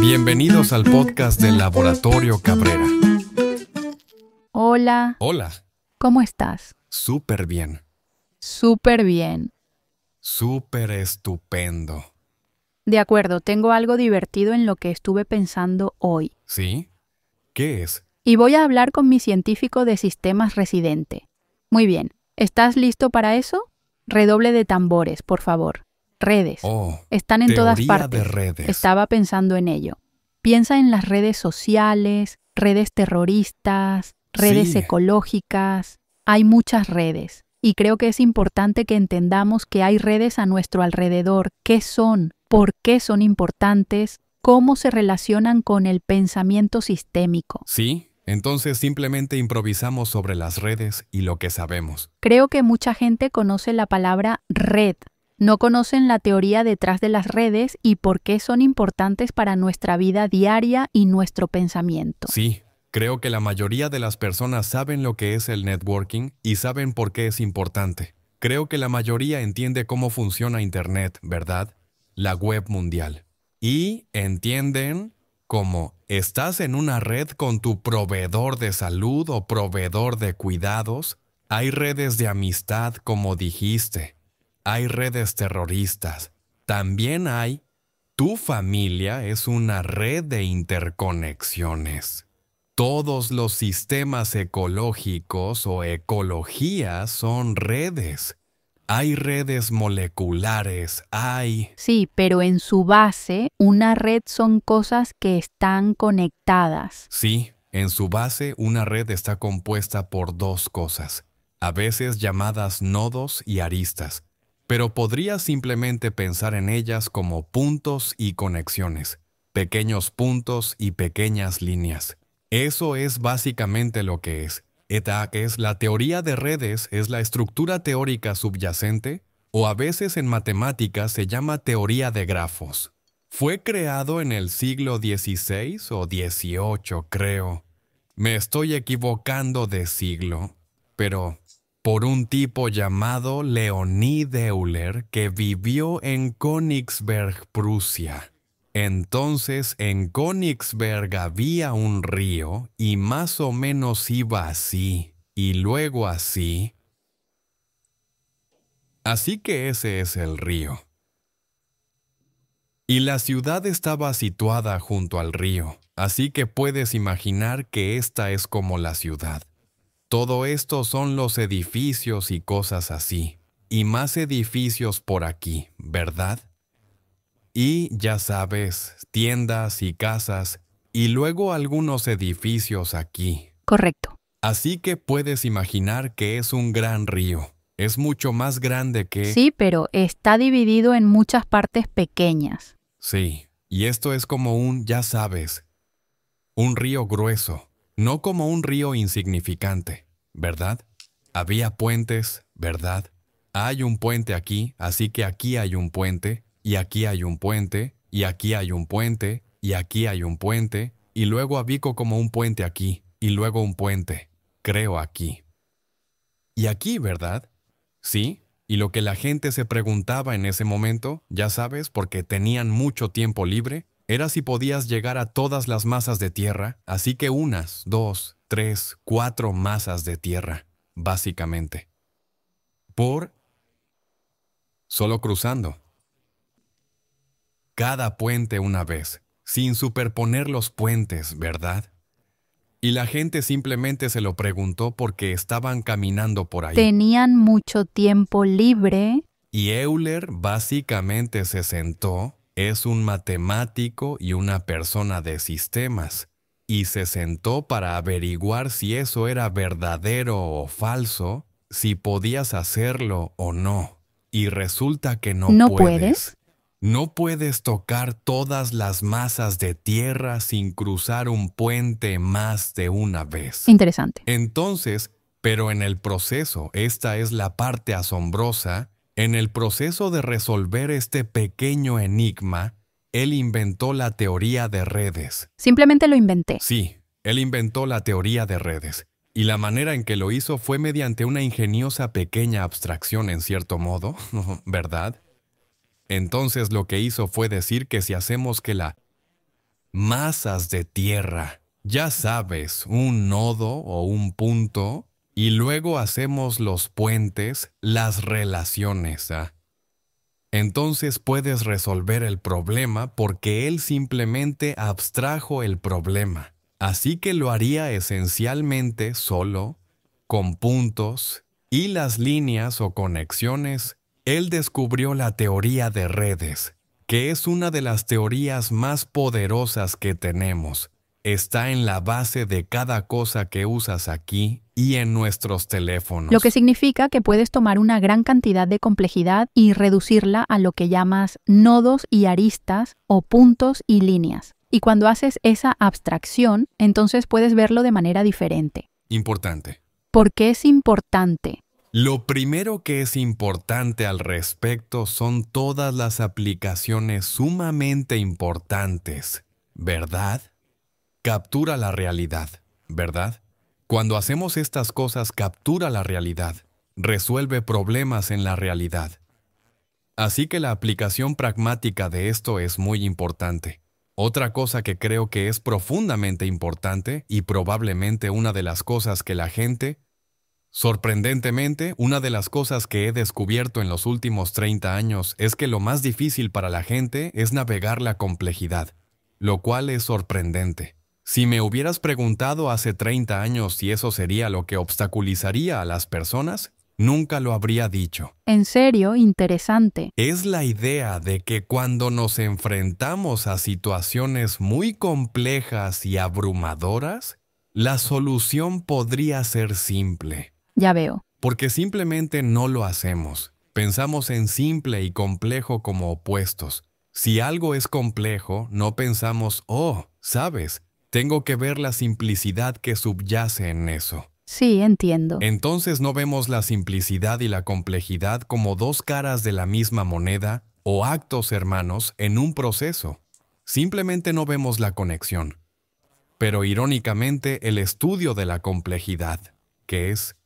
Bienvenidos al podcast del Laboratorio Cabrera. Hola. Hola. ¿Cómo estás? Súper bien. Súper bien. Súper estupendo. De acuerdo, tengo algo divertido en lo que estuve pensando hoy. ¿Sí? ¿Qué es? Y voy a hablar con mi científico de sistemas residente. Muy bien, ¿estás listo para eso? Redoble de tambores, por favor. Redes. Oh, Están en todas partes. Estaba pensando en ello. Piensa en las redes sociales, redes terroristas, redes ecológicas. Hay muchas redes. Y creo que es importante que entendamos que hay redes a nuestro alrededor, qué son, por qué son importantes, cómo se relacionan con el pensamiento sistémico. Sí, entonces simplemente improvisamos sobre las redes y lo que sabemos. Creo que mucha gente conoce la palabra red no conocen la teoría detrás de las redes y por qué son importantes para nuestra vida diaria y nuestro pensamiento. Sí, creo que la mayoría de las personas saben lo que es el networking y saben por qué es importante. Creo que la mayoría entiende cómo funciona Internet, ¿verdad? La web mundial. Y entienden cómo estás en una red con tu proveedor de salud o proveedor de cuidados. Hay redes de amistad, como dijiste hay redes terroristas, también hay tu familia es una red de interconexiones. Todos los sistemas ecológicos o ecologías son redes. Hay redes moleculares, hay... Sí, pero en su base, una red son cosas que están conectadas. Sí, en su base, una red está compuesta por dos cosas, a veces llamadas nodos y aristas, pero podría simplemente pensar en ellas como puntos y conexiones, pequeños puntos y pequeñas líneas. Eso es básicamente lo que es. Etaques, es la teoría de redes, es la estructura teórica subyacente, o a veces en matemáticas se llama teoría de grafos. Fue creado en el siglo XVI o XVIII, creo. Me estoy equivocando de siglo, pero por un tipo llamado Leonid Euler que vivió en Königsberg, Prusia. Entonces en Königsberg había un río y más o menos iba así, y luego así. Así que ese es el río. Y la ciudad estaba situada junto al río, así que puedes imaginar que esta es como la ciudad. Todo esto son los edificios y cosas así, y más edificios por aquí, ¿verdad? Y ya sabes, tiendas y casas, y luego algunos edificios aquí. Correcto. Así que puedes imaginar que es un gran río. Es mucho más grande que... Sí, pero está dividido en muchas partes pequeñas. Sí, y esto es como un, ya sabes, un río grueso. No como un río insignificante, ¿verdad? Había puentes, ¿verdad? Hay un puente aquí, así que aquí hay un puente, y aquí hay un puente, y aquí hay un puente, y aquí hay un puente, y luego habico como un puente aquí, y luego un puente, creo aquí. Y aquí, ¿verdad? Sí, y lo que la gente se preguntaba en ese momento, ya sabes, porque tenían mucho tiempo libre, era si podías llegar a todas las masas de tierra, así que unas, dos, tres, cuatro masas de tierra, básicamente. Por solo cruzando. Cada puente una vez, sin superponer los puentes, ¿verdad? Y la gente simplemente se lo preguntó porque estaban caminando por ahí. Tenían mucho tiempo libre. Y Euler básicamente se sentó es un matemático y una persona de sistemas, y se sentó para averiguar si eso era verdadero o falso, si podías hacerlo o no. Y resulta que no, ¿No puedes. No puedes tocar todas las masas de tierra sin cruzar un puente más de una vez. Interesante. Entonces, pero en el proceso, esta es la parte asombrosa, en el proceso de resolver este pequeño enigma, él inventó la teoría de redes. Simplemente lo inventé. Sí, él inventó la teoría de redes. Y la manera en que lo hizo fue mediante una ingeniosa pequeña abstracción en cierto modo, ¿verdad? Entonces lo que hizo fue decir que si hacemos que la masas de tierra, ya sabes, un nodo o un punto, y luego hacemos los puentes, las relaciones. ¿ah? Entonces puedes resolver el problema porque él simplemente abstrajo el problema. Así que lo haría esencialmente solo, con puntos y las líneas o conexiones. Él descubrió la teoría de redes, que es una de las teorías más poderosas que tenemos está en la base de cada cosa que usas aquí y en nuestros teléfonos. Lo que significa que puedes tomar una gran cantidad de complejidad y reducirla a lo que llamas nodos y aristas o puntos y líneas. Y cuando haces esa abstracción, entonces puedes verlo de manera diferente. Importante. ¿Por qué es importante? Lo primero que es importante al respecto son todas las aplicaciones sumamente importantes, ¿verdad? captura la realidad, ¿verdad? Cuando hacemos estas cosas captura la realidad, resuelve problemas en la realidad. Así que la aplicación pragmática de esto es muy importante. Otra cosa que creo que es profundamente importante y probablemente una de las cosas que la gente, sorprendentemente, una de las cosas que he descubierto en los últimos 30 años es que lo más difícil para la gente es navegar la complejidad, lo cual es sorprendente. Si me hubieras preguntado hace 30 años si eso sería lo que obstaculizaría a las personas, nunca lo habría dicho. En serio, interesante. Es la idea de que cuando nos enfrentamos a situaciones muy complejas y abrumadoras, la solución podría ser simple. Ya veo. Porque simplemente no lo hacemos. Pensamos en simple y complejo como opuestos. Si algo es complejo, no pensamos, oh, sabes, tengo que ver la simplicidad que subyace en eso. Sí, entiendo. Entonces no vemos la simplicidad y la complejidad como dos caras de la misma moneda o actos hermanos en un proceso. Simplemente no vemos la conexión. Pero irónicamente, el estudio de la complejidad, que es...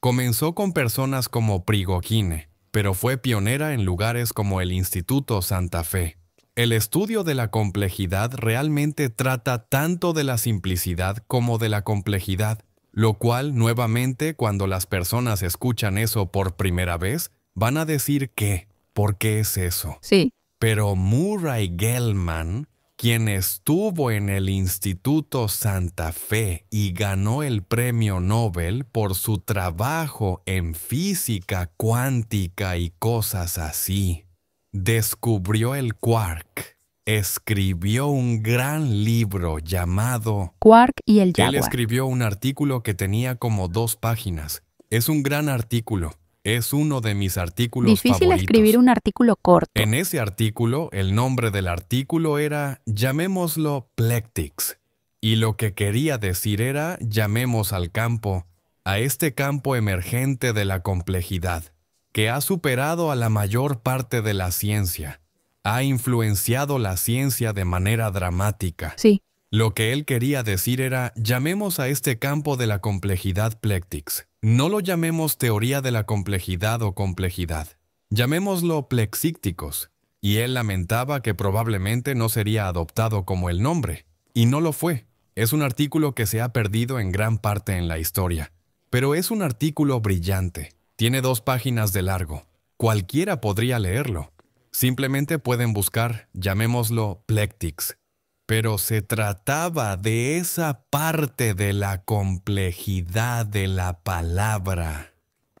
Comenzó con personas como Prigogine, pero fue pionera en lugares como el Instituto Santa Fe, el estudio de la complejidad realmente trata tanto de la simplicidad como de la complejidad, lo cual nuevamente cuando las personas escuchan eso por primera vez, van a decir ¿qué? ¿por qué es eso? Sí. Pero Murray Gell-Mann, quien estuvo en el Instituto Santa Fe y ganó el premio Nobel por su trabajo en física cuántica y cosas así, descubrió el quark. Escribió un gran libro llamado Quark y el Jaguar. Él escribió un artículo que tenía como dos páginas. Es un gran artículo. Es uno de mis artículos Difícil escribir un artículo corto. En ese artículo, el nombre del artículo era, llamémoslo Plectics. Y lo que quería decir era, llamemos al campo, a este campo emergente de la complejidad que ha superado a la mayor parte de la ciencia. Ha influenciado la ciencia de manera dramática. Sí. Lo que él quería decir era, llamemos a este campo de la complejidad plectix. No lo llamemos teoría de la complejidad o complejidad. Llamémoslo plexícticos. Y él lamentaba que probablemente no sería adoptado como el nombre. Y no lo fue. Es un artículo que se ha perdido en gran parte en la historia. Pero es un artículo brillante. Tiene dos páginas de largo. Cualquiera podría leerlo. Simplemente pueden buscar, llamémoslo Plectix. Pero se trataba de esa parte de la complejidad de la palabra,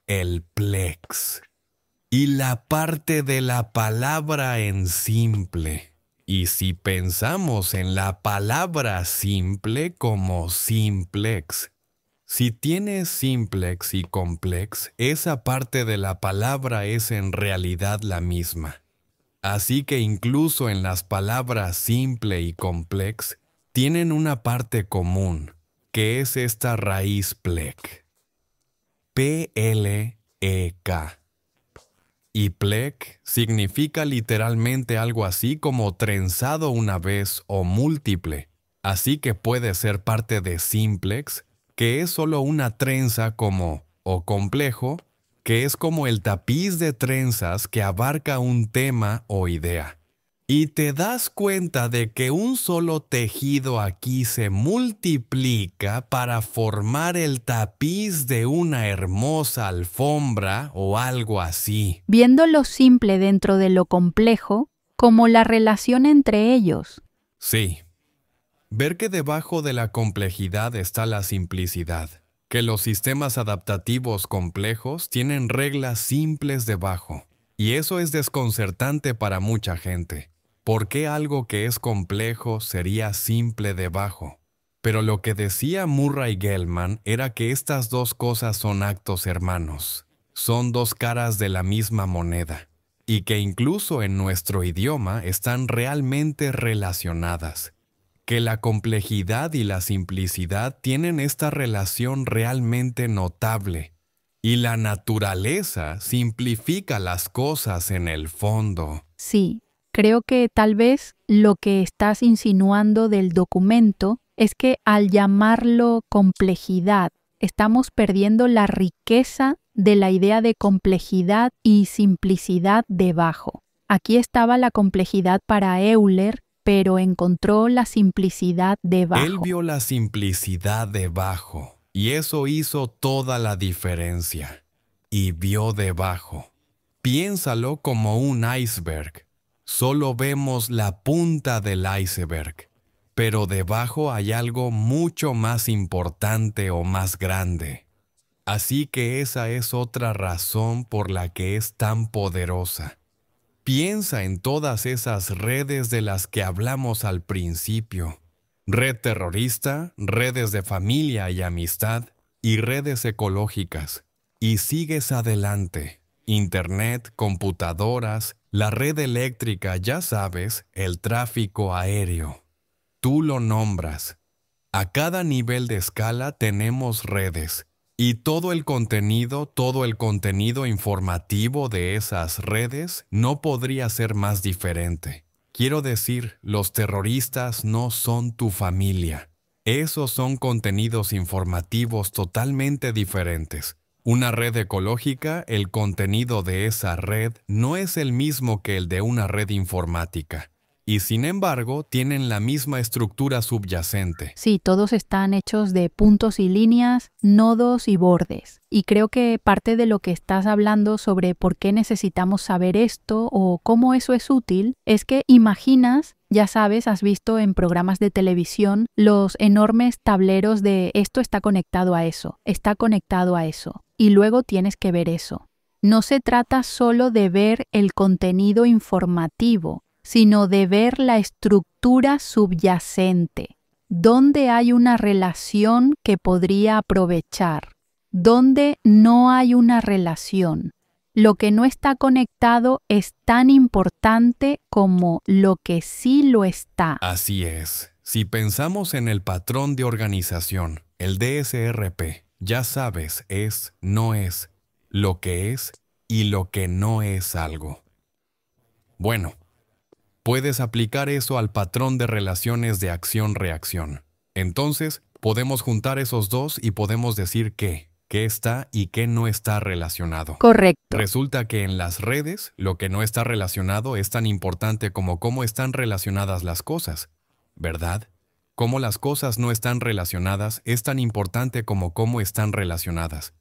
el plex. Y la parte de la palabra en simple. Y si pensamos en la palabra simple como simplex, si tienes simplex y complex, esa parte de la palabra es en realidad la misma. Así que incluso en las palabras simple y complex, tienen una parte común, que es esta raíz plec. P-L-E-K. Y plec significa literalmente algo así como trenzado una vez o múltiple, así que puede ser parte de simplex, que es solo una trenza como o complejo, que es como el tapiz de trenzas que abarca un tema o idea. Y te das cuenta de que un solo tejido aquí se multiplica para formar el tapiz de una hermosa alfombra o algo así. Viendo lo simple dentro de lo complejo, como la relación entre ellos. Sí, Ver que debajo de la complejidad está la simplicidad, que los sistemas adaptativos complejos tienen reglas simples debajo, y eso es desconcertante para mucha gente. ¿Por qué algo que es complejo sería simple debajo? Pero lo que decía Murray Gell-Mann era que estas dos cosas son actos hermanos, son dos caras de la misma moneda, y que incluso en nuestro idioma están realmente relacionadas que la complejidad y la simplicidad tienen esta relación realmente notable, y la naturaleza simplifica las cosas en el fondo. Sí, creo que tal vez lo que estás insinuando del documento es que al llamarlo complejidad, estamos perdiendo la riqueza de la idea de complejidad y simplicidad debajo. Aquí estaba la complejidad para Euler pero encontró la simplicidad debajo. Él vio la simplicidad debajo, y eso hizo toda la diferencia. Y vio debajo. Piénsalo como un iceberg. Solo vemos la punta del iceberg, pero debajo hay algo mucho más importante o más grande. Así que esa es otra razón por la que es tan poderosa Piensa en todas esas redes de las que hablamos al principio. Red terrorista, redes de familia y amistad y redes ecológicas. Y sigues adelante. Internet, computadoras, la red eléctrica, ya sabes, el tráfico aéreo. Tú lo nombras. A cada nivel de escala tenemos redes y todo el contenido, todo el contenido informativo de esas redes no podría ser más diferente. Quiero decir, los terroristas no son tu familia. Esos son contenidos informativos totalmente diferentes. Una red ecológica, el contenido de esa red no es el mismo que el de una red informática y sin embargo tienen la misma estructura subyacente. Sí, todos están hechos de puntos y líneas, nodos y bordes. Y creo que parte de lo que estás hablando sobre por qué necesitamos saber esto o cómo eso es útil es que imaginas ya sabes, has visto en programas de televisión los enormes tableros de esto está conectado a eso, está conectado a eso, y luego tienes que ver eso. No se trata solo de ver el contenido informativo, sino de ver la estructura subyacente, donde hay una relación que podría aprovechar, donde no hay una relación. Lo que no está conectado es tan importante como lo que sí lo está. Así es. Si pensamos en el patrón de organización, el DSRP, ya sabes, es, no es, lo que es y lo que no es algo. Bueno, Puedes aplicar eso al patrón de relaciones de acción-reacción. Entonces, podemos juntar esos dos y podemos decir qué, qué está y qué no está relacionado. Correcto. Resulta que en las redes, lo que no está relacionado es tan importante como cómo están relacionadas las cosas, ¿verdad? Cómo las cosas no están relacionadas es tan importante como cómo están relacionadas.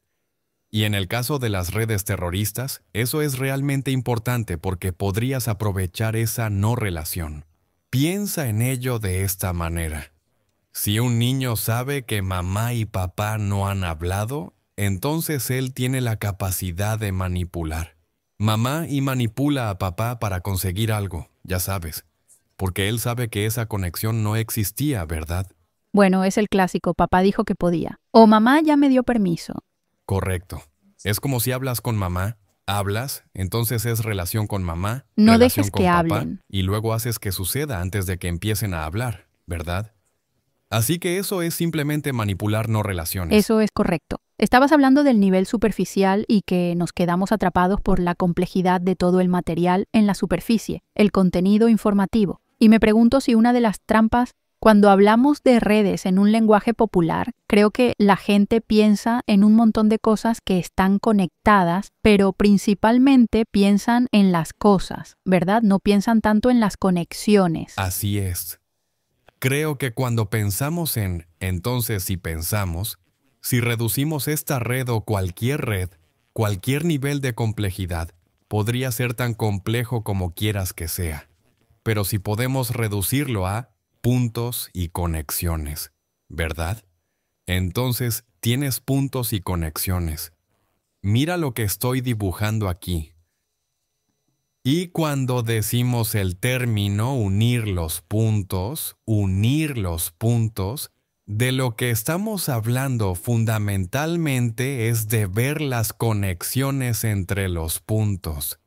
Y en el caso de las redes terroristas, eso es realmente importante porque podrías aprovechar esa no relación. Piensa en ello de esta manera. Si un niño sabe que mamá y papá no han hablado, entonces él tiene la capacidad de manipular. Mamá y manipula a papá para conseguir algo, ya sabes, porque él sabe que esa conexión no existía, ¿verdad? Bueno, es el clásico, papá dijo que podía. O mamá ya me dio permiso. Correcto. Es como si hablas con mamá, hablas, entonces es relación con mamá. No dejes que hablen. Y luego haces que suceda antes de que empiecen a hablar, ¿verdad? Así que eso es simplemente manipular no relaciones. Eso es correcto. Estabas hablando del nivel superficial y que nos quedamos atrapados por la complejidad de todo el material en la superficie, el contenido informativo. Y me pregunto si una de las trampas cuando hablamos de redes en un lenguaje popular, creo que la gente piensa en un montón de cosas que están conectadas, pero principalmente piensan en las cosas, ¿verdad? No piensan tanto en las conexiones. Así es. Creo que cuando pensamos en, entonces si pensamos, si reducimos esta red o cualquier red, cualquier nivel de complejidad, podría ser tan complejo como quieras que sea. Pero si podemos reducirlo a puntos y conexiones, ¿verdad? Entonces tienes puntos y conexiones. Mira lo que estoy dibujando aquí. Y cuando decimos el término unir los puntos, unir los puntos, de lo que estamos hablando fundamentalmente es de ver las conexiones entre los puntos.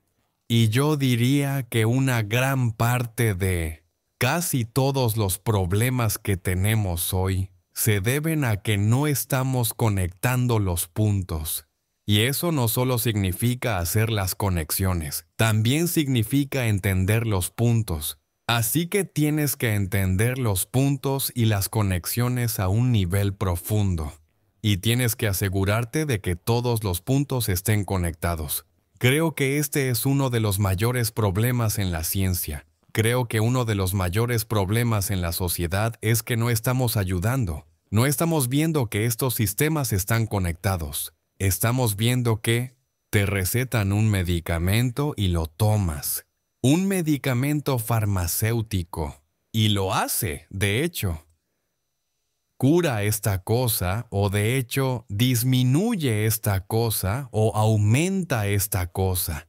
Y yo diría que una gran parte de Casi todos los problemas que tenemos hoy se deben a que no estamos conectando los puntos. Y eso no solo significa hacer las conexiones, también significa entender los puntos. Así que tienes que entender los puntos y las conexiones a un nivel profundo. Y tienes que asegurarte de que todos los puntos estén conectados. Creo que este es uno de los mayores problemas en la ciencia, Creo que uno de los mayores problemas en la sociedad es que no estamos ayudando, no estamos viendo que estos sistemas están conectados, estamos viendo que te recetan un medicamento y lo tomas, un medicamento farmacéutico, y lo hace, de hecho. Cura esta cosa o de hecho disminuye esta cosa o aumenta esta cosa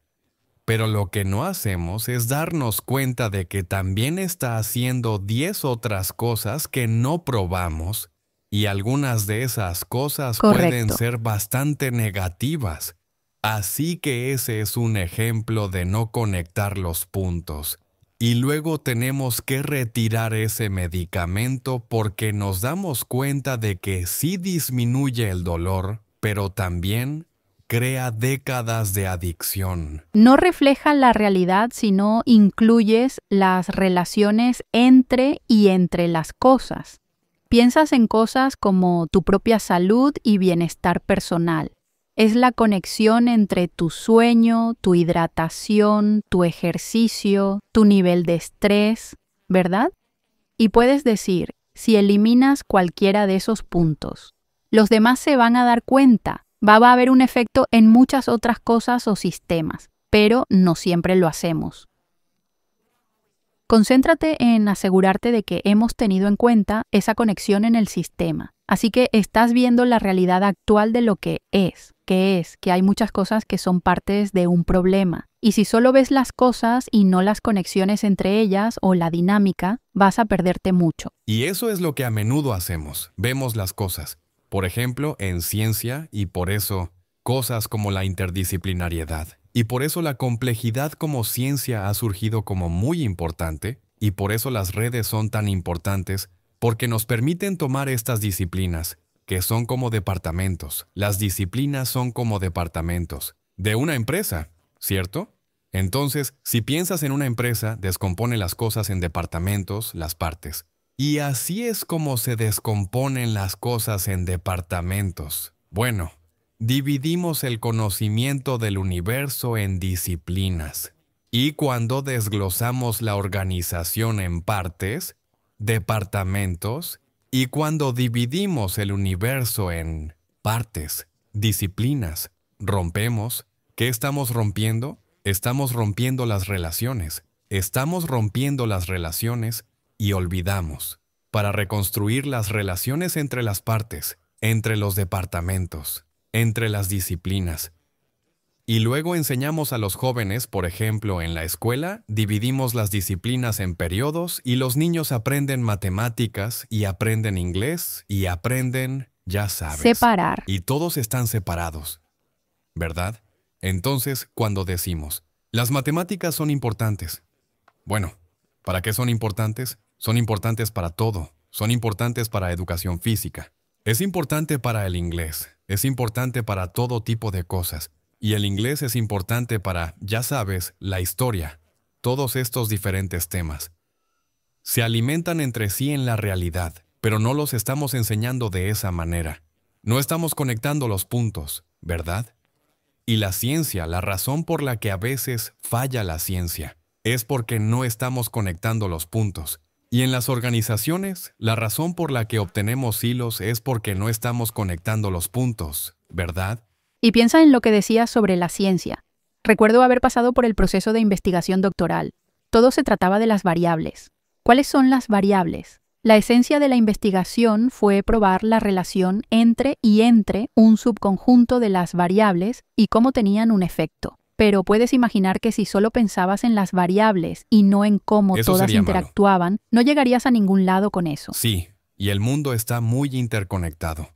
pero lo que no hacemos es darnos cuenta de que también está haciendo 10 otras cosas que no probamos y algunas de esas cosas pueden ser bastante negativas. Así que ese es un ejemplo de no conectar los puntos. Y luego tenemos que retirar ese medicamento porque nos damos cuenta de que sí disminuye el dolor, pero también crea décadas de adicción. No refleja la realidad si no incluyes las relaciones entre y entre las cosas. Piensas en cosas como tu propia salud y bienestar personal. Es la conexión entre tu sueño, tu hidratación, tu ejercicio, tu nivel de estrés, ¿verdad? Y puedes decir, si eliminas cualquiera de esos puntos, los demás se van a dar cuenta va a haber un efecto en muchas otras cosas o sistemas, pero no siempre lo hacemos. Concéntrate en asegurarte de que hemos tenido en cuenta esa conexión en el sistema. Así que estás viendo la realidad actual de lo que es, que es que hay muchas cosas que son partes de un problema. Y si solo ves las cosas y no las conexiones entre ellas o la dinámica, vas a perderte mucho. Y eso es lo que a menudo hacemos. Vemos las cosas, por ejemplo, en ciencia y por eso cosas como la interdisciplinariedad. Y por eso la complejidad como ciencia ha surgido como muy importante y por eso las redes son tan importantes porque nos permiten tomar estas disciplinas, que son como departamentos. Las disciplinas son como departamentos de una empresa, ¿cierto? Entonces, si piensas en una empresa, descompone las cosas en departamentos, las partes. Y así es como se descomponen las cosas en departamentos. Bueno, dividimos el conocimiento del universo en disciplinas. Y cuando desglosamos la organización en partes, departamentos, y cuando dividimos el universo en partes, disciplinas, rompemos, ¿qué estamos rompiendo? Estamos rompiendo las relaciones. Estamos rompiendo las relaciones y olvidamos para reconstruir las relaciones entre las partes, entre los departamentos, entre las disciplinas. Y luego enseñamos a los jóvenes, por ejemplo, en la escuela, dividimos las disciplinas en periodos y los niños aprenden matemáticas y aprenden inglés y aprenden, ya sabes. Separar. Y todos están separados, ¿verdad? Entonces, cuando decimos, las matemáticas son importantes. Bueno, ¿para qué son importantes? Son importantes para todo. Son importantes para educación física. Es importante para el inglés. Es importante para todo tipo de cosas. Y el inglés es importante para, ya sabes, la historia. Todos estos diferentes temas. Se alimentan entre sí en la realidad, pero no los estamos enseñando de esa manera. No estamos conectando los puntos, ¿verdad? Y la ciencia, la razón por la que a veces falla la ciencia, es porque no estamos conectando los puntos. Y en las organizaciones, la razón por la que obtenemos hilos es porque no estamos conectando los puntos, ¿verdad? Y piensa en lo que decía sobre la ciencia. Recuerdo haber pasado por el proceso de investigación doctoral. Todo se trataba de las variables. ¿Cuáles son las variables? La esencia de la investigación fue probar la relación entre y entre un subconjunto de las variables y cómo tenían un efecto pero puedes imaginar que si solo pensabas en las variables y no en cómo todas interactuaban, no llegarías a ningún lado con eso. Sí, y el mundo está muy interconectado.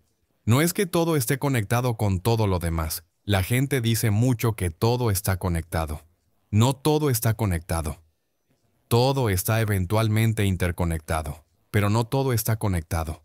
No es que todo esté conectado con todo lo demás. La gente dice mucho que todo está conectado. No todo está conectado. Todo está eventualmente interconectado, pero no todo está conectado.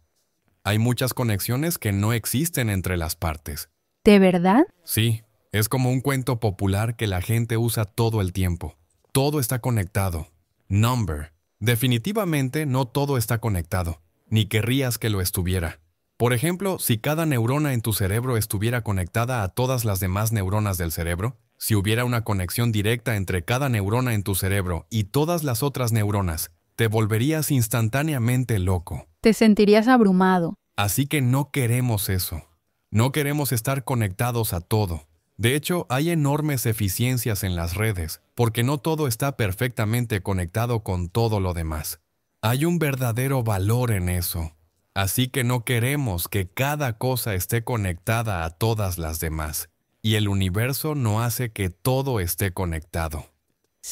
Hay muchas conexiones que no existen entre las partes. ¿De verdad? Sí, es como un cuento popular que la gente usa todo el tiempo. Todo está conectado. Number. Definitivamente no todo está conectado, ni querrías que lo estuviera. Por ejemplo, si cada neurona en tu cerebro estuviera conectada a todas las demás neuronas del cerebro, si hubiera una conexión directa entre cada neurona en tu cerebro y todas las otras neuronas, te volverías instantáneamente loco. Te sentirías abrumado. Así que no queremos eso. No queremos estar conectados a todo. De hecho, hay enormes eficiencias en las redes, porque no todo está perfectamente conectado con todo lo demás. Hay un verdadero valor en eso. Así que no queremos que cada cosa esté conectada a todas las demás. Y el universo no hace que todo esté conectado.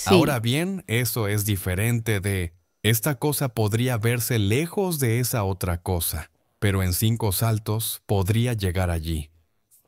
Ahora bien, eso es diferente de, esta cosa podría verse lejos de esa otra cosa, pero en cinco saltos podría llegar allí.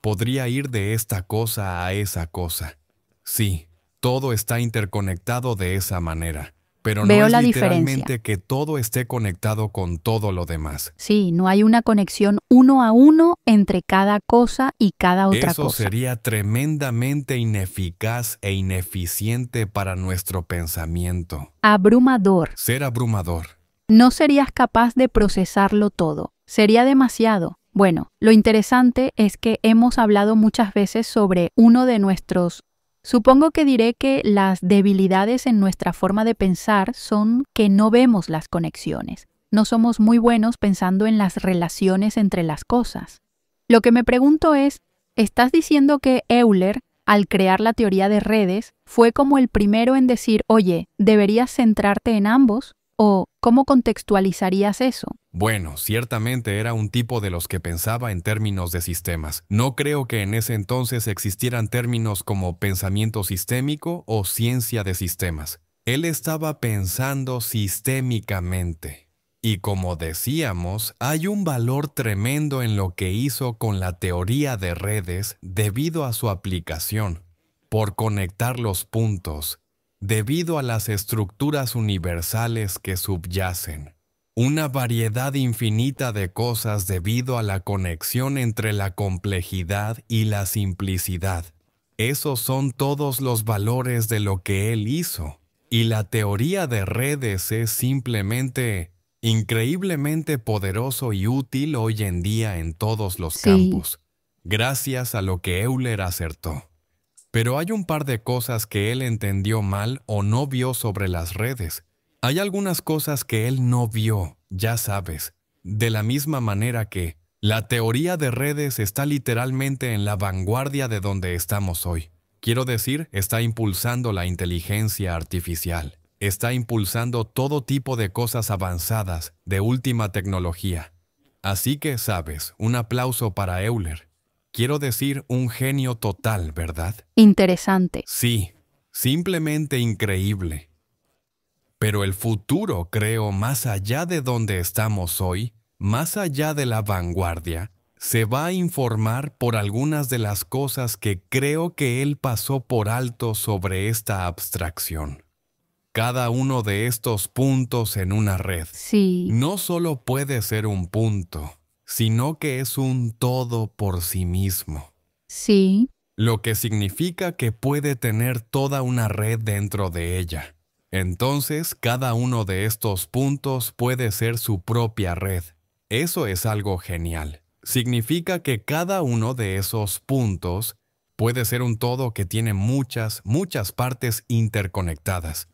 Podría ir de esta cosa a esa cosa. Sí, todo está interconectado de esa manera. Pero no es literalmente que todo esté conectado con todo lo demás. Sí, no hay una conexión uno a uno entre cada cosa y cada otra cosa. Eso sería tremendamente ineficaz e ineficiente para nuestro pensamiento. Abrumador. Ser abrumador. No serías capaz de procesarlo todo. Sería demasiado. Bueno, lo interesante es que hemos hablado muchas veces sobre uno de nuestros Supongo que diré que las debilidades en nuestra forma de pensar son que no vemos las conexiones. No somos muy buenos pensando en las relaciones entre las cosas. Lo que me pregunto es, ¿estás diciendo que Euler, al crear la teoría de redes, fue como el primero en decir, oye, deberías centrarte en ambos? ¿O cómo contextualizarías eso? Bueno, ciertamente era un tipo de los que pensaba en términos de sistemas. No creo que en ese entonces existieran términos como pensamiento sistémico o ciencia de sistemas. Él estaba pensando sistémicamente. Y como decíamos, hay un valor tremendo en lo que hizo con la teoría de redes debido a su aplicación. Por conectar los puntos, debido a las estructuras universales que subyacen, una variedad infinita de cosas debido a la conexión entre la complejidad y la simplicidad. Esos son todos los valores de lo que él hizo. Y la teoría de redes es simplemente increíblemente poderoso y útil hoy en día en todos los campos, gracias a lo que Euler acertó. Pero hay un par de cosas que él entendió mal o no vio sobre las redes. Hay algunas cosas que él no vio, ya sabes. De la misma manera que la teoría de redes está literalmente en la vanguardia de donde estamos hoy. Quiero decir, está impulsando la inteligencia artificial. Está impulsando todo tipo de cosas avanzadas, de última tecnología. Así que, sabes, un aplauso para Euler. Quiero decir un genio total, ¿verdad? Interesante. Sí, simplemente increíble. Pero el futuro, creo, más allá de donde estamos hoy, más allá de la vanguardia, se va a informar por algunas de las cosas que creo que él pasó por alto sobre esta abstracción. Cada uno de estos puntos en una red sí. no solo puede ser un punto, sino que es un todo por sí mismo. Sí. Lo que significa que puede tener toda una red dentro de ella. Entonces, cada uno de estos puntos puede ser su propia red. Eso es algo genial. Significa que cada uno de esos puntos puede ser un todo que tiene muchas, muchas partes interconectadas.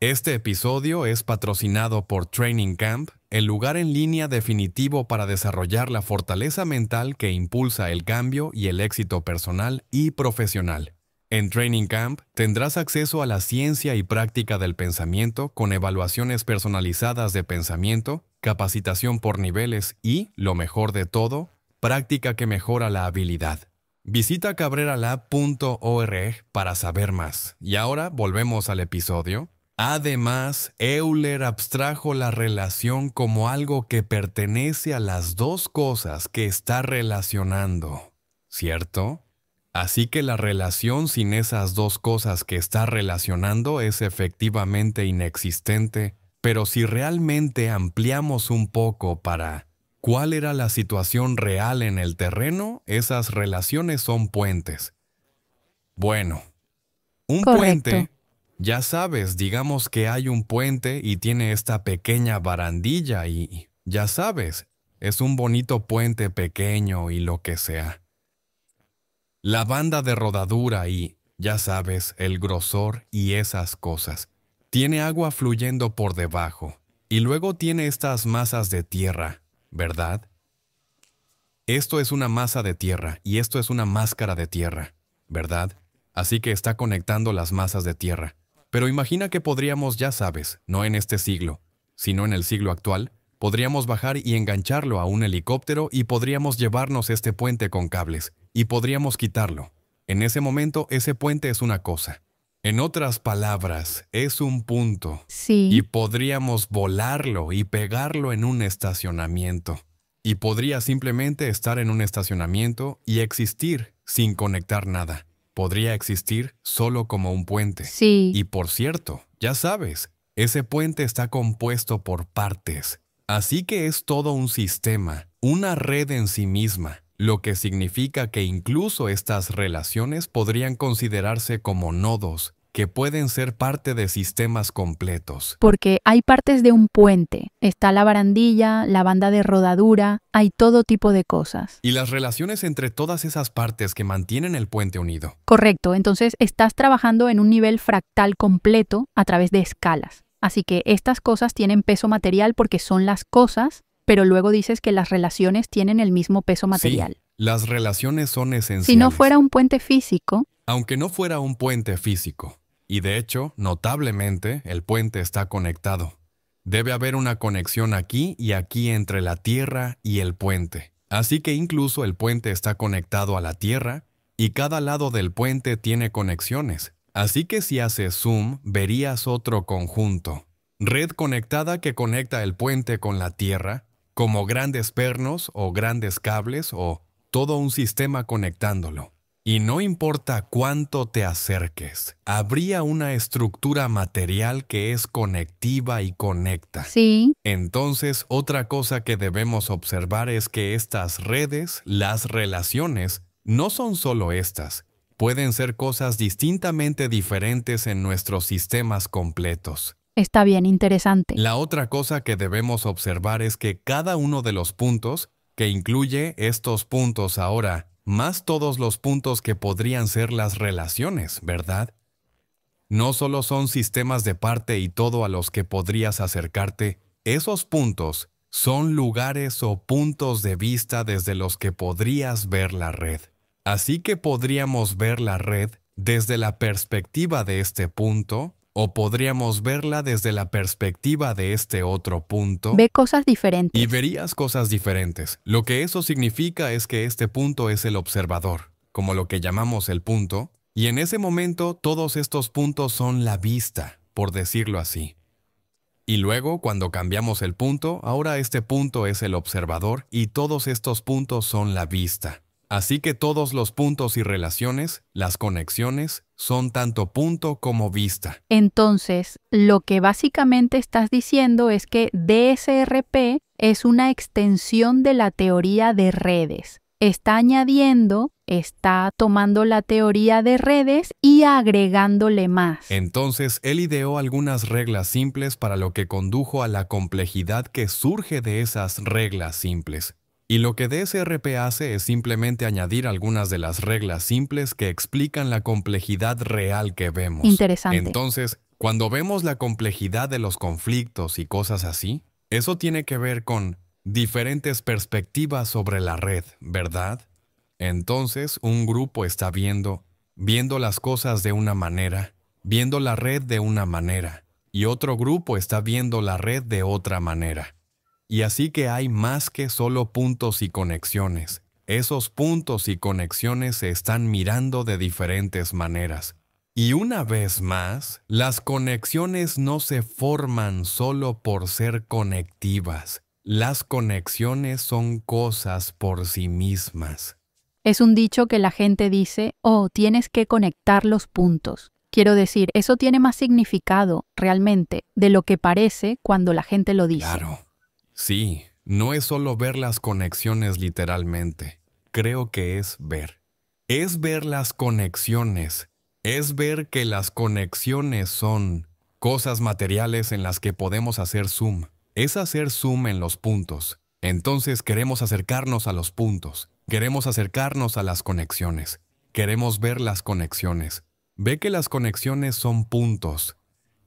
Este episodio es patrocinado por Training Camp, el lugar en línea definitivo para desarrollar la fortaleza mental que impulsa el cambio y el éxito personal y profesional. En Training Camp tendrás acceso a la ciencia y práctica del pensamiento con evaluaciones personalizadas de pensamiento, capacitación por niveles y, lo mejor de todo, práctica que mejora la habilidad. Visita cabreralab.org para saber más. Y ahora volvemos al episodio. Además, Euler abstrajo la relación como algo que pertenece a las dos cosas que está relacionando, ¿cierto? Así que la relación sin esas dos cosas que está relacionando es efectivamente inexistente, pero si realmente ampliamos un poco para cuál era la situación real en el terreno, esas relaciones son puentes. Bueno, un puente ya sabes, digamos que hay un puente y tiene esta pequeña barandilla y, ya sabes, es un bonito puente pequeño y lo que sea. La banda de rodadura y, ya sabes, el grosor y esas cosas. Tiene agua fluyendo por debajo y luego tiene estas masas de tierra, ¿verdad? Esto es una masa de tierra y esto es una máscara de tierra, ¿verdad? Así que está conectando las masas de tierra. Pero imagina que podríamos, ya sabes, no en este siglo, sino en el siglo actual, podríamos bajar y engancharlo a un helicóptero y podríamos llevarnos este puente con cables, y podríamos quitarlo. En ese momento ese puente es una cosa. En otras palabras, es un punto. Sí. Y podríamos volarlo y pegarlo en un estacionamiento. Y podría simplemente estar en un estacionamiento y existir sin conectar nada podría existir solo como un puente. Sí. Y por cierto, ya sabes, ese puente está compuesto por partes. Así que es todo un sistema, una red en sí misma, lo que significa que incluso estas relaciones podrían considerarse como nodos, que pueden ser parte de sistemas completos. Porque hay partes de un puente, está la barandilla, la banda de rodadura, hay todo tipo de cosas. Y las relaciones entre todas esas partes que mantienen el puente unido. Correcto, entonces estás trabajando en un nivel fractal completo a través de escalas. Así que estas cosas tienen peso material porque son las cosas, pero luego dices que las relaciones tienen el mismo peso material. Las relaciones son esenciales. Si no fuera un puente físico. Aunque no fuera un puente físico. Y de hecho, notablemente, el puente está conectado. Debe haber una conexión aquí y aquí entre la Tierra y el puente. Así que incluso el puente está conectado a la Tierra y cada lado del puente tiene conexiones. Así que si haces zoom, verías otro conjunto. Red conectada que conecta el puente con la Tierra, como grandes pernos o grandes cables o todo un sistema conectándolo. Y no importa cuánto te acerques, habría una estructura material que es conectiva y conecta. Sí. Entonces, otra cosa que debemos observar es que estas redes, las relaciones, no son solo estas. Pueden ser cosas distintamente diferentes en nuestros sistemas completos. Está bien interesante. La otra cosa que debemos observar es que cada uno de los puntos que incluye estos puntos ahora, más todos los puntos que podrían ser las relaciones, ¿verdad? No solo son sistemas de parte y todo a los que podrías acercarte, esos puntos son lugares o puntos de vista desde los que podrías ver la red. Así que podríamos ver la red desde la perspectiva de este punto, o podríamos verla desde la perspectiva de este otro punto. Ve cosas diferentes. Y verías cosas diferentes. Lo que eso significa es que este punto es el observador, como lo que llamamos el punto. Y en ese momento todos estos puntos son la vista, por decirlo así. Y luego, cuando cambiamos el punto, ahora este punto es el observador y todos estos puntos son la vista. Así que todos los puntos y relaciones, las conexiones, son tanto punto como vista. Entonces, lo que básicamente estás diciendo es que DSRP es una extensión de la teoría de redes. Está añadiendo, está tomando la teoría de redes y agregándole más. Entonces, él ideó algunas reglas simples para lo que condujo a la complejidad que surge de esas reglas simples. Y lo que DSRP hace es simplemente añadir algunas de las reglas simples que explican la complejidad real que vemos. Interesante. Entonces, cuando vemos la complejidad de los conflictos y cosas así, eso tiene que ver con diferentes perspectivas sobre la red, ¿verdad? Entonces, un grupo está viendo, viendo las cosas de una manera, viendo la red de una manera, y otro grupo está viendo la red de otra manera. Y así que hay más que solo puntos y conexiones. Esos puntos y conexiones se están mirando de diferentes maneras. Y una vez más, las conexiones no se forman solo por ser conectivas. Las conexiones son cosas por sí mismas. Es un dicho que la gente dice, oh, tienes que conectar los puntos. Quiero decir, eso tiene más significado realmente de lo que parece cuando la gente lo dice. Claro. Sí, no es solo ver las conexiones literalmente, creo que es ver. Es ver las conexiones, es ver que las conexiones son cosas materiales en las que podemos hacer zoom. Es hacer zoom en los puntos. Entonces queremos acercarnos a los puntos, queremos acercarnos a las conexiones, queremos ver las conexiones. Ve que las conexiones son puntos.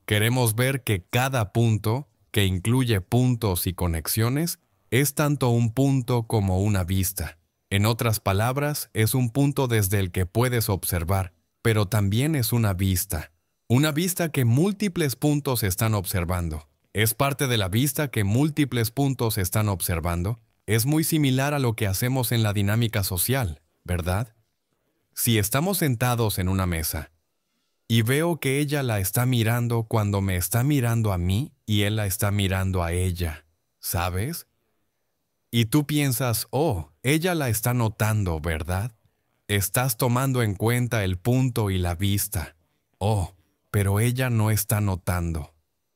Queremos ver que cada punto que incluye puntos y conexiones, es tanto un punto como una vista. En otras palabras, es un punto desde el que puedes observar, pero también es una vista. Una vista que múltiples puntos están observando. Es parte de la vista que múltiples puntos están observando. Es muy similar a lo que hacemos en la dinámica social, ¿verdad? Si estamos sentados en una mesa y veo que ella la está mirando cuando me está mirando a mí, y él la está mirando a ella, ¿sabes? Y tú piensas, oh, ella la está notando, ¿verdad? Estás tomando en cuenta el punto y la vista. Oh, pero ella no está notando.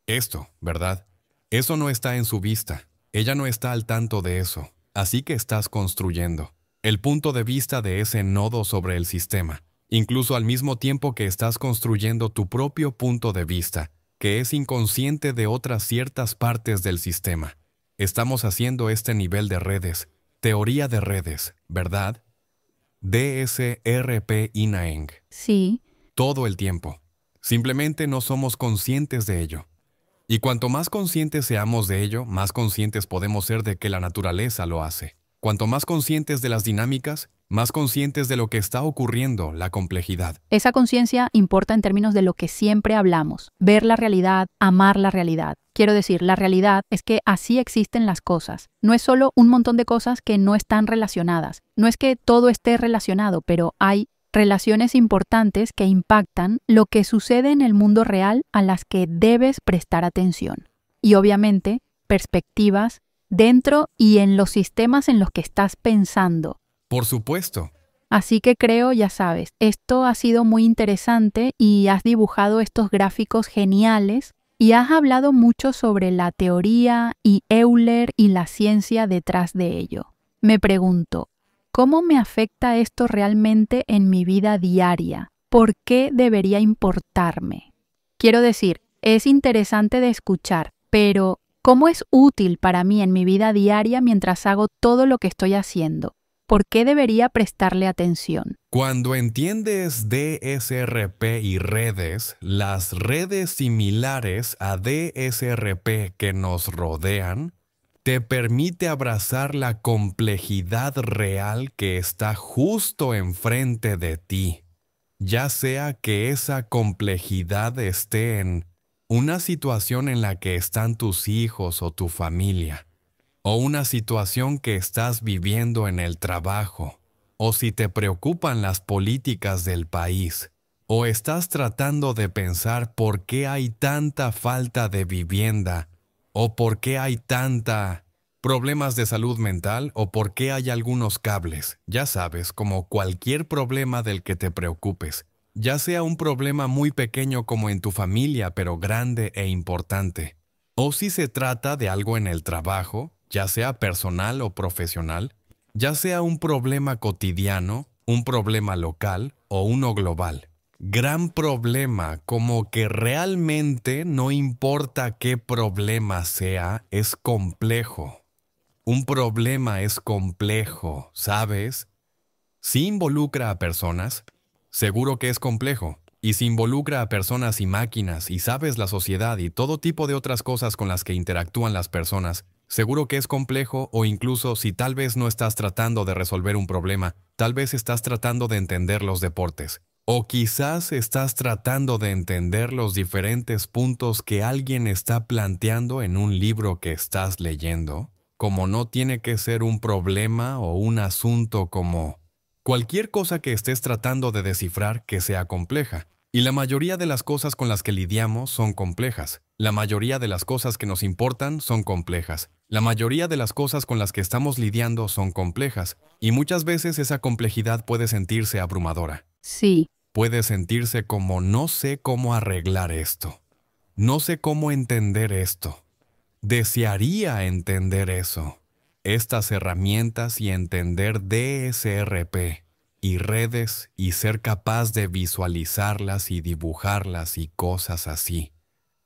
Esto, ¿verdad? Eso no está en su vista. Ella no está al tanto de eso. Así que estás construyendo el punto de vista de ese nodo sobre el sistema, incluso al mismo tiempo que estás construyendo tu propio punto de vista que es inconsciente de otras ciertas partes del sistema. Estamos haciendo este nivel de redes, teoría de redes, ¿verdad? DSRP INAENG. Sí. Todo el tiempo. Simplemente no somos conscientes de ello. Y cuanto más conscientes seamos de ello, más conscientes podemos ser de que la naturaleza lo hace. Cuanto más conscientes de las dinámicas, más conscientes de lo que está ocurriendo, la complejidad. Esa conciencia importa en términos de lo que siempre hablamos, ver la realidad, amar la realidad. Quiero decir, la realidad es que así existen las cosas. No es solo un montón de cosas que no están relacionadas. No es que todo esté relacionado, pero hay relaciones importantes que impactan lo que sucede en el mundo real a las que debes prestar atención. Y obviamente, perspectivas dentro y en los sistemas en los que estás pensando. Por supuesto. Así que creo, ya sabes, esto ha sido muy interesante y has dibujado estos gráficos geniales y has hablado mucho sobre la teoría y Euler y la ciencia detrás de ello. Me pregunto, ¿cómo me afecta esto realmente en mi vida diaria? ¿Por qué debería importarme? Quiero decir, es interesante de escuchar, pero ¿Cómo es útil para mí en mi vida diaria mientras hago todo lo que estoy haciendo? ¿Por qué debería prestarle atención? Cuando entiendes DSRP y redes, las redes similares a DSRP que nos rodean, te permite abrazar la complejidad real que está justo enfrente de ti, ya sea que esa complejidad esté en una situación en la que están tus hijos o tu familia, o una situación que estás viviendo en el trabajo, o si te preocupan las políticas del país, o estás tratando de pensar por qué hay tanta falta de vivienda, o por qué hay tanta problemas de salud mental, o por qué hay algunos cables, ya sabes, como cualquier problema del que te preocupes ya sea un problema muy pequeño como en tu familia, pero grande e importante, o si se trata de algo en el trabajo, ya sea personal o profesional, ya sea un problema cotidiano, un problema local o uno global. Gran problema, como que realmente no importa qué problema sea, es complejo. Un problema es complejo, ¿sabes? Si involucra a personas, Seguro que es complejo, y si involucra a personas y máquinas, y sabes la sociedad y todo tipo de otras cosas con las que interactúan las personas, seguro que es complejo o incluso si tal vez no estás tratando de resolver un problema, tal vez estás tratando de entender los deportes. O quizás estás tratando de entender los diferentes puntos que alguien está planteando en un libro que estás leyendo, como no tiene que ser un problema o un asunto como Cualquier cosa que estés tratando de descifrar que sea compleja. Y la mayoría de las cosas con las que lidiamos son complejas. La mayoría de las cosas que nos importan son complejas. La mayoría de las cosas con las que estamos lidiando son complejas. Y muchas veces esa complejidad puede sentirse abrumadora. Sí. Puede sentirse como no sé cómo arreglar esto. No sé cómo entender esto. Desearía entender eso estas herramientas y entender DSRP y redes y ser capaz de visualizarlas y dibujarlas y cosas así.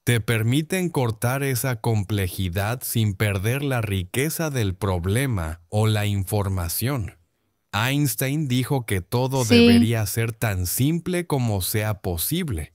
Te permiten cortar esa complejidad sin perder la riqueza del problema o la información. Einstein dijo que todo debería ser tan simple como sea posible,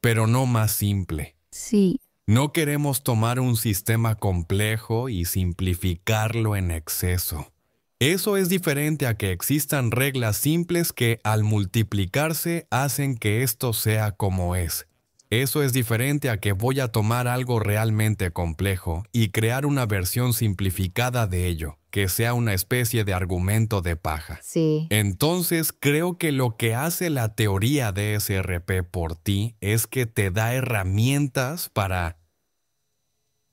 pero no más simple. Sí. No queremos tomar un sistema complejo y simplificarlo en exceso. Eso es diferente a que existan reglas simples que al multiplicarse hacen que esto sea como es. Eso es diferente a que voy a tomar algo realmente complejo y crear una versión simplificada de ello, que sea una especie de argumento de paja. Sí. Entonces, creo que lo que hace la teoría de SRP por ti es que te da herramientas para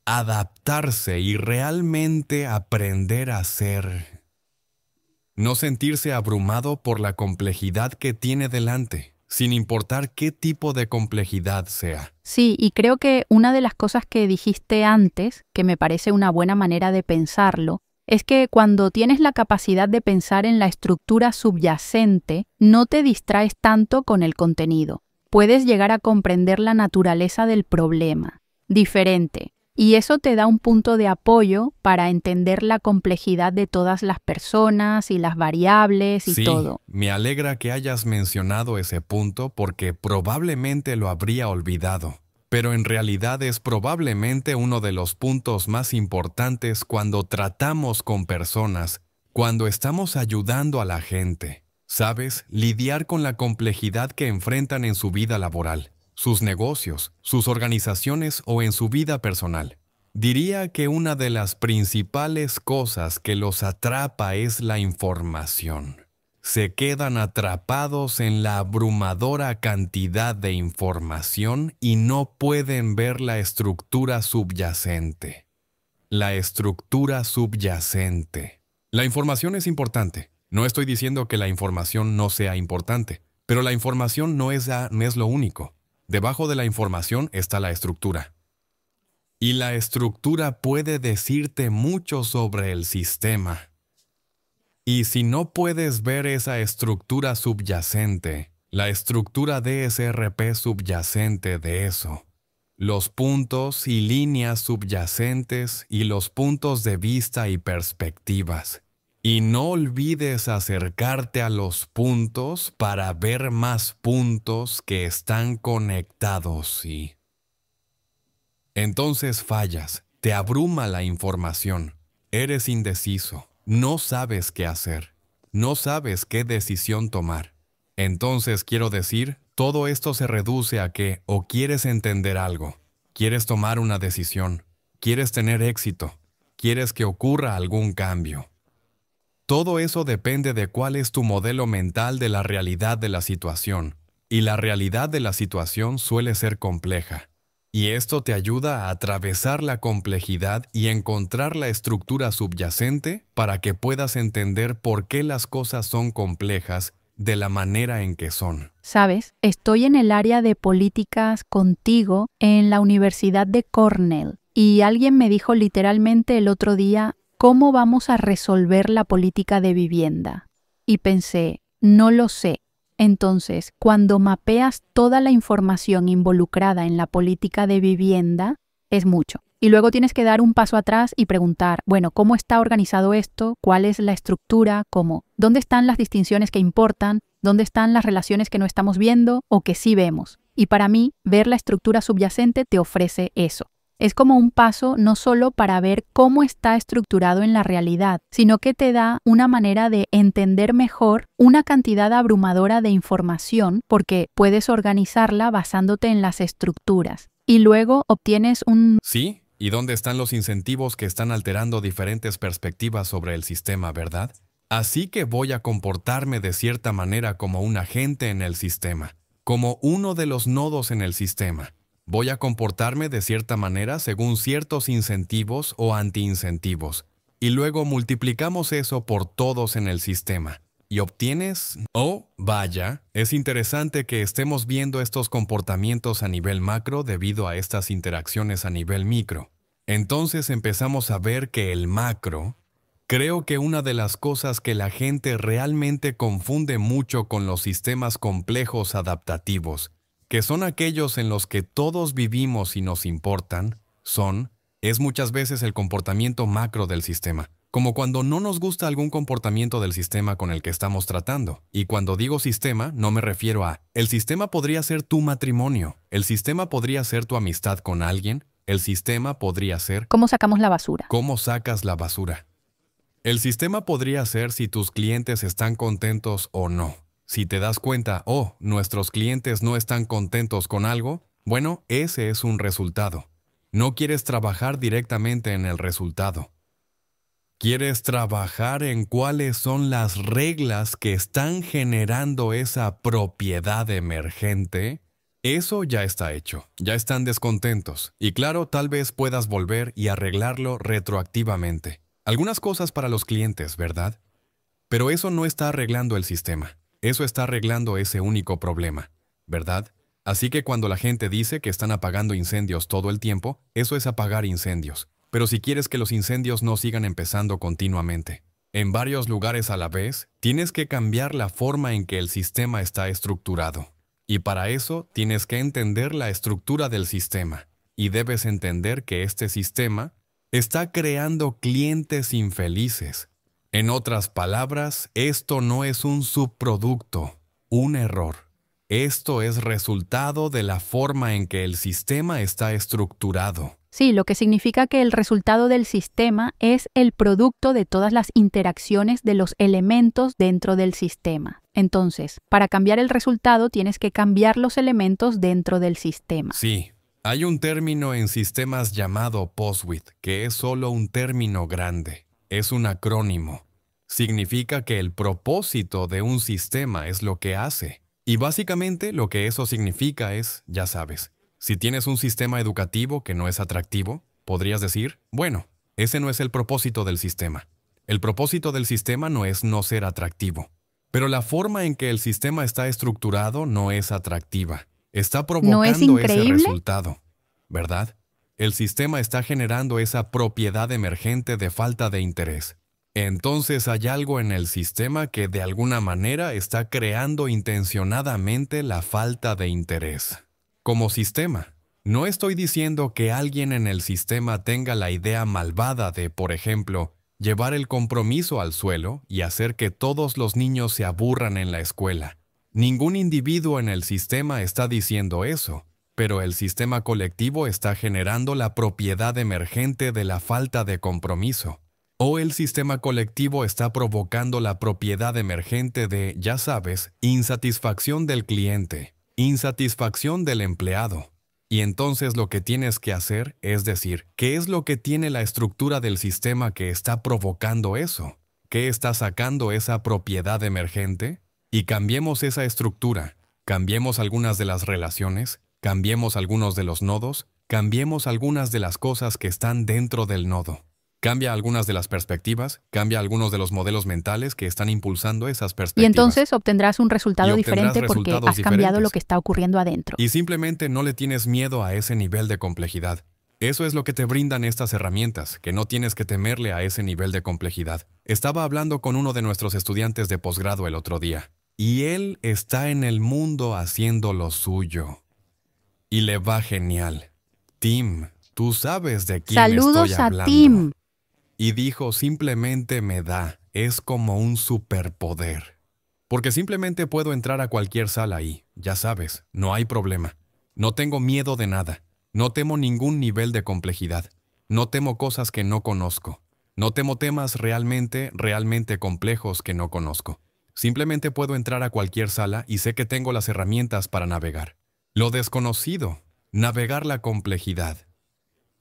adaptarse y realmente aprender a ser. No sentirse abrumado por la complejidad que tiene delante, sin importar qué tipo de complejidad sea. Sí, y creo que una de las cosas que dijiste antes, que me parece una buena manera de pensarlo, es que cuando tienes la capacidad de pensar en la estructura subyacente, no te distraes tanto con el contenido. Puedes llegar a comprender la naturaleza del problema. Diferente, y eso te da un punto de apoyo para entender la complejidad de todas las personas y las variables y todo. Me alegra que hayas mencionado ese punto porque probablemente lo habría olvidado. Pero en realidad es probablemente uno de los puntos más importantes cuando tratamos con personas, cuando estamos ayudando a la gente. Sabes, lidiar con la complejidad que enfrentan en su vida laboral sus negocios, sus organizaciones o en su vida personal. Diría que una de las principales cosas que los atrapa es la información. Se quedan atrapados en la abrumadora cantidad de información y no pueden ver la estructura subyacente. La estructura subyacente. La información es importante. No estoy diciendo que la información no sea importante, pero la información no es, lo único. Debajo de la información está la estructura. Y la estructura puede decirte mucho sobre el sistema. Y si no puedes ver esa estructura subyacente, la estructura DSRP subyacente de eso, los puntos y líneas subyacentes y los puntos de vista y perspectivas, y no olvides acercarte a los puntos para ver más puntos que están conectados y... Entonces fallas, te abruma la información, eres indeciso, no sabes qué hacer, no sabes qué decisión tomar. Entonces quiero decir, todo esto se reduce a que o quieres entender algo, quieres tomar una decisión, quieres tener éxito, quieres que ocurra algún cambio todo eso depende de cuál es tu modelo mental de la realidad de la situación. Y la realidad de la situación suele ser compleja. Y esto te ayuda a atravesar la complejidad y encontrar la estructura subyacente para que puedas entender por qué las cosas son complejas de la manera en que son. Sabes, estoy en el área de políticas contigo en la Universidad de Cornell y alguien me dijo literalmente el otro día, ¿cómo vamos a resolver la política de vivienda? Y pensé, no lo sé. Entonces, cuando mapeas toda la información involucrada en la política de vivienda, es mucho. Y luego tienes que dar un paso atrás y preguntar, bueno, ¿cómo está organizado esto? ¿Cuál es la estructura? ¿Cómo? ¿Dónde están las distinciones que importan? ¿Dónde están las relaciones que no estamos viendo o que sí vemos? Y para mí, ver la estructura subyacente te ofrece eso. Es como un paso no solo para ver cómo está estructurado en la realidad, sino que te da una manera de entender mejor una cantidad abrumadora de información porque puedes organizarla basándote en las estructuras. Y luego obtienes un... Sí, ¿y dónde están los incentivos que están alterando diferentes perspectivas sobre el sistema, verdad? Así que voy a comportarme de cierta manera como un agente en el sistema, como uno de los nodos en el sistema. Voy a comportarme de cierta manera según ciertos incentivos o antiincentivos, y luego multiplicamos eso por todos en el sistema. Y obtienes, oh, vaya, es interesante que estemos viendo estos comportamientos a nivel macro debido a estas interacciones a nivel micro. Entonces empezamos a ver que el macro, Creo que una de las cosas que la gente realmente confunde mucho con los sistemas complejos adaptativos que son aquellos en los que todos vivimos y nos importan, son, es muchas veces el comportamiento macro del sistema, como cuando no nos gusta algún comportamiento del sistema con el que estamos tratando. Y cuando digo sistema, no me refiero a, el sistema podría ser tu matrimonio, el sistema podría ser tu amistad con alguien, el sistema podría ser... ¿Cómo sacamos la basura? ¿Cómo sacas la basura? El sistema podría ser si tus clientes están contentos o no. Si te das cuenta, oh, nuestros clientes no están contentos con algo, bueno, ese es un resultado. No quieres trabajar directamente en el resultado. Quieres trabajar en cuáles son las reglas que están generando esa propiedad emergente. Eso ya está hecho, ya están descontentos, y claro, tal vez puedas volver y arreglarlo retroactivamente. Algunas cosas para los clientes, ¿verdad? Pero eso no está arreglando el sistema. Eso está arreglando ese único problema, ¿verdad? Así que cuando la gente dice que están apagando incendios todo el tiempo, eso es apagar incendios. Pero si quieres que los incendios no sigan empezando continuamente, en varios lugares a la vez, tienes que cambiar la forma en que el sistema está estructurado. Y para eso tienes que entender la estructura del sistema. Y debes entender que este sistema está creando clientes infelices, en otras palabras, esto no es un subproducto, un error. Esto es resultado de la forma en que el sistema está estructurado. Sí, lo que significa que el resultado del sistema es el producto de todas las interacciones de los elementos dentro del sistema. Entonces, para cambiar el resultado tienes que cambiar los elementos dentro del sistema. Sí, hay un término en sistemas llamado POSWIT, que es solo un término grande. Es un acrónimo. Significa que el propósito de un sistema es lo que hace. Y básicamente lo que eso significa es, ya sabes, si tienes un sistema educativo que no es atractivo, podrías decir, bueno, ese no es el propósito del sistema. El propósito del sistema no es no ser atractivo. Pero la forma en que el sistema está estructurado no es atractiva. Está provocando ese resultado, ¿verdad? El sistema está generando esa propiedad emergente de falta de interés entonces hay algo en el sistema que de alguna manera está creando intencionadamente la falta de interés. Como sistema, no estoy diciendo que alguien en el sistema tenga la idea malvada de, por ejemplo, llevar el compromiso al suelo y hacer que todos los niños se aburran en la escuela. Ningún individuo en el sistema está diciendo eso, pero el sistema colectivo está generando la propiedad emergente de la falta de compromiso o el sistema colectivo está provocando la propiedad emergente de, ya sabes, insatisfacción del cliente, insatisfacción del empleado. Y entonces lo que tienes que hacer es decir, ¿qué es lo que tiene la estructura del sistema que está provocando eso? ¿Qué está sacando esa propiedad emergente? Y cambiemos esa estructura, cambiemos algunas de las relaciones, cambiemos algunos de los nodos, cambiemos algunas de las cosas que están dentro del nodo. Cambia algunas de las perspectivas, cambia algunos de los modelos mentales que están impulsando esas perspectivas. Y entonces obtendrás un resultado diferente porque has cambiado lo que está ocurriendo adentro. Y simplemente no le tienes miedo a ese nivel de complejidad. Eso es lo que te brindan estas herramientas, que no tienes que temerle a ese nivel de complejidad. Estaba hablando con uno de nuestros estudiantes de posgrado el otro día, y él está en el mundo haciendo lo suyo. Y le va genial. Tim, tú sabes de quién estoy hablando. Saludos a Tim y dijo simplemente me da, es como un superpoder. Porque simplemente puedo entrar a cualquier sala y, ya sabes, no hay problema. No tengo miedo de nada, no temo ningún nivel de complejidad, no temo cosas que no conozco, no temo temas realmente, realmente complejos que no conozco. Simplemente puedo entrar a cualquier sala y sé que tengo las herramientas para navegar. Lo desconocido, navegar la complejidad.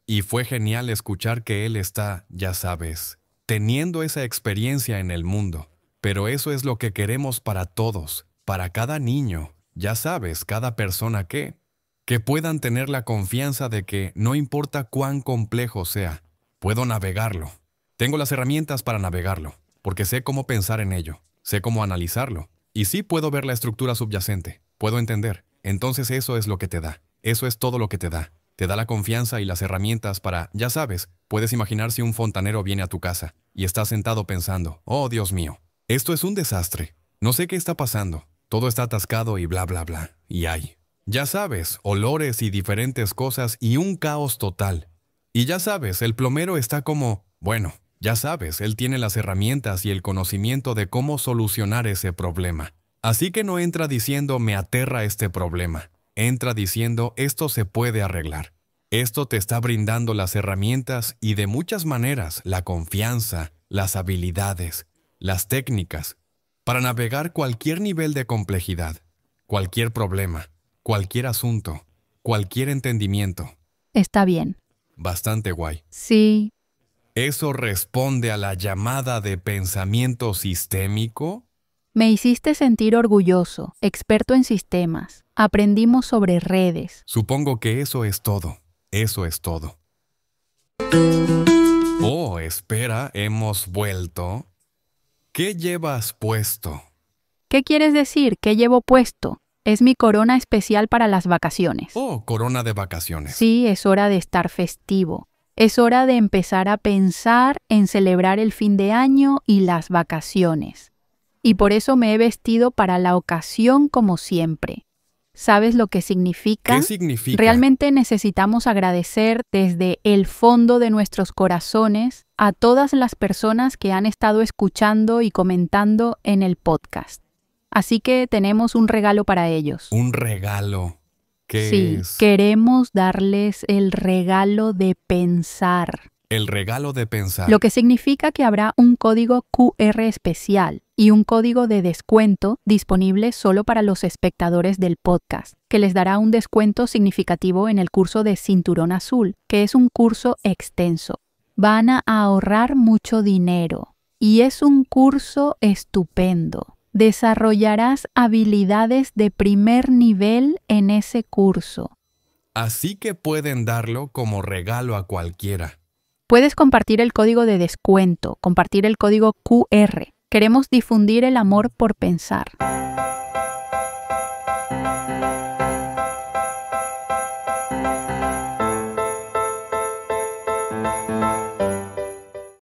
Y fue genial escuchar que él está, ya sabes, teniendo esa experiencia en el mundo. Pero eso es lo que queremos para todos, para cada niño, ya sabes, cada persona que, que puedan tener la confianza de que, no importa cuán complejo sea, puedo navegarlo. Tengo las herramientas para navegarlo, porque sé cómo pensar en ello, sé cómo analizarlo, y sí puedo ver la estructura subyacente, puedo entender. Entonces eso es lo que te da, eso es todo lo que te da te da la confianza y las herramientas para, ya sabes, puedes imaginar si un fontanero viene a tu casa y está sentado pensando, oh Dios mío, esto es un desastre, no sé qué está pasando, todo está atascado y bla bla bla, y hay, ya sabes, olores y diferentes cosas y un caos total. Y ya sabes, el plomero está como, bueno, ya sabes, él tiene las herramientas y el conocimiento de cómo solucionar ese problema. Así que no entra diciendo me aterra este problema, entra diciendo esto se puede arreglar. Esto te está brindando las herramientas y de muchas maneras la confianza, las habilidades, las técnicas, para navegar cualquier nivel de complejidad, cualquier problema, cualquier asunto, cualquier entendimiento. Está bien. Bastante guay. Sí. ¿Eso responde a la llamada de pensamiento sistémico? Me hiciste sentir orgulloso, experto en sistemas. Aprendimos sobre redes. Supongo que eso es todo. Eso es todo. Oh, espera, hemos vuelto. ¿Qué llevas puesto? ¿Qué quieres decir? ¿Qué llevo puesto? Es mi corona especial para las vacaciones. Oh, corona de vacaciones. Sí, es hora de estar festivo. Es hora de empezar a pensar en celebrar el fin de año y las vacaciones. Y por eso me he vestido para la ocasión como siempre sabes lo que significa. Realmente necesitamos agradecer desde el fondo de nuestros corazones a todas las personas que han estado escuchando y comentando en el podcast. Así que tenemos un regalo para ellos. Un regalo. ¿Qué sí, queremos darles el regalo de pensar. El regalo de pensar. Lo que significa que habrá un código QR especial y un código de descuento disponible solo para los espectadores del podcast, que les dará un descuento significativo en el curso de Cinturón Azul, que es un curso extenso. Van a ahorrar mucho dinero y es un curso estupendo. Desarrollarás habilidades de primer nivel en ese curso. Así que pueden darlo como regalo a cualquiera. Puedes compartir el código de descuento, compartir el código QR. Queremos difundir el amor por pensar.